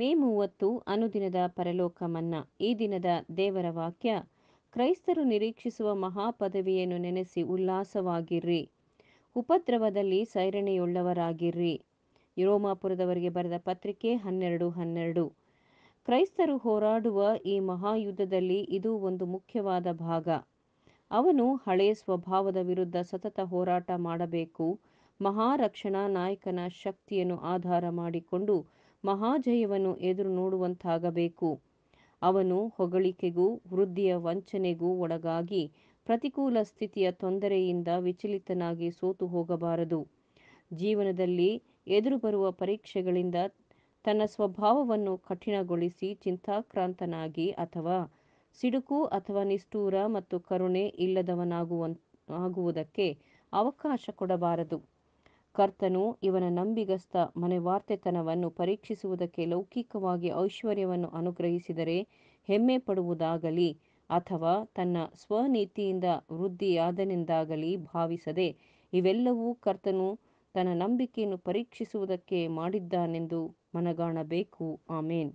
ಮೇ ಮೂವತ್ತು ಅನುದಿನದ ಪರಲೋಕ ಮನ್ನಾ ಈ ದಿನದ ದೇವರ ವಾಕ್ಯ ಕ್ರೈಸ್ತರು ನಿರೀಕ್ಷಿಸುವ ಮಹಾಪದವಿಯನ್ನು ನೆನೆಸಿ ಉಲ್ಲಾಸವಾಗಿರ್ರಿ ಉಪದ್ರವದಲ್ಲಿ ಸೈರಣೆಯುಳ್ಳವರಾಗಿರ್ರಿ ಯುರೋಮಾಪುರದವರಿಗೆ ಬರೆದ ಪತ್ರಿಕೆ ಹನ್ನೆರಡು ಹನ್ನೆರಡು ಕ್ರೈಸ್ತರು ಹೋರಾಡುವ ಈ ಮಹಾಯುದ್ಧದಲ್ಲಿ ಇದು ಒಂದು ಮುಖ್ಯವಾದ ಭಾಗ ಅವನು ಹಳೆಯ ಸ್ವಭಾವದ ವಿರುದ್ಧ ಸತತ ಹೋರಾಟ ಮಾಡಬೇಕು ಮಹಾರಕ್ಷಣಾ ನಾಯಕನ ಶಕ್ತಿಯನ್ನು ಆಧಾರ ಮಾಡಿಕೊಂಡು ಮಹಾಜಯವನ್ನು ಎದುರು ನೋಡುವಂತಾಗಬೇಕು ಅವನು ಹೊಗಳಿಕೆಗೂ ವೃದ್ಧಿಯ ವಂಚನೆಗೂ ಒಳಗಾಗಿ ಪ್ರತಿಕೂಲ ಸ್ಥಿತಿಯ ತೊಂದರೆಯಿಂದ ವಿಚಲಿತನಾಗಿ ಸೋತು ಹೋಗಬಾರದು ಜೀವನದಲ್ಲಿ ಎದುರು ಬರುವ ಪರೀಕ್ಷೆಗಳಿಂದ ತನ್ನ ಸ್ವಭಾವವನ್ನು ಕಠಿಣಗೊಳಿಸಿ ಚಿಂತಾಕ್ರಾಂತನಾಗಿ ಅಥವಾ ಸಿಡುಕು ಅಥವಾ ನಿಷ್ಠೂರ ಮತ್ತು ಕರುಣೆ ಇಲ್ಲದವನಾಗುವ ಆಗುವುದಕ್ಕೆ ಅವಕಾಶ ಕೊಡಬಾರದು ಕರ್ತನು ಇವನ ನಂಬಿಗಸ್ತ ಮನೆವಾರ್ತೆತನವನ್ನು ಪರೀಕ್ಷಿಸುವುದಕ್ಕೆ ಲೌಕಿಕವಾಗಿ ಐಶ್ವರ್ಯವನ್ನು ಅನುಗ್ರಹಿಸಿದರೆ ಹೆಮ್ಮೆ ಪಡುವುದಾಗಲಿ ಅಥವಾ ತನ್ನ ಸ್ವನೀತಿಯಿಂದ ವೃದ್ಧಿಯಾದನೆಂದಾಗಲಿ ಭಾವಿಸದೆ ಇವೆಲ್ಲವೂ ಕರ್ತನು ತನ್ನ ನಂಬಿಕೆಯನ್ನು ಪರೀಕ್ಷಿಸುವುದಕ್ಕೆ ಮಾಡಿದ್ದಾನೆಂದು ಮನಗಾಣಬೇಕು ಆಮೇನ್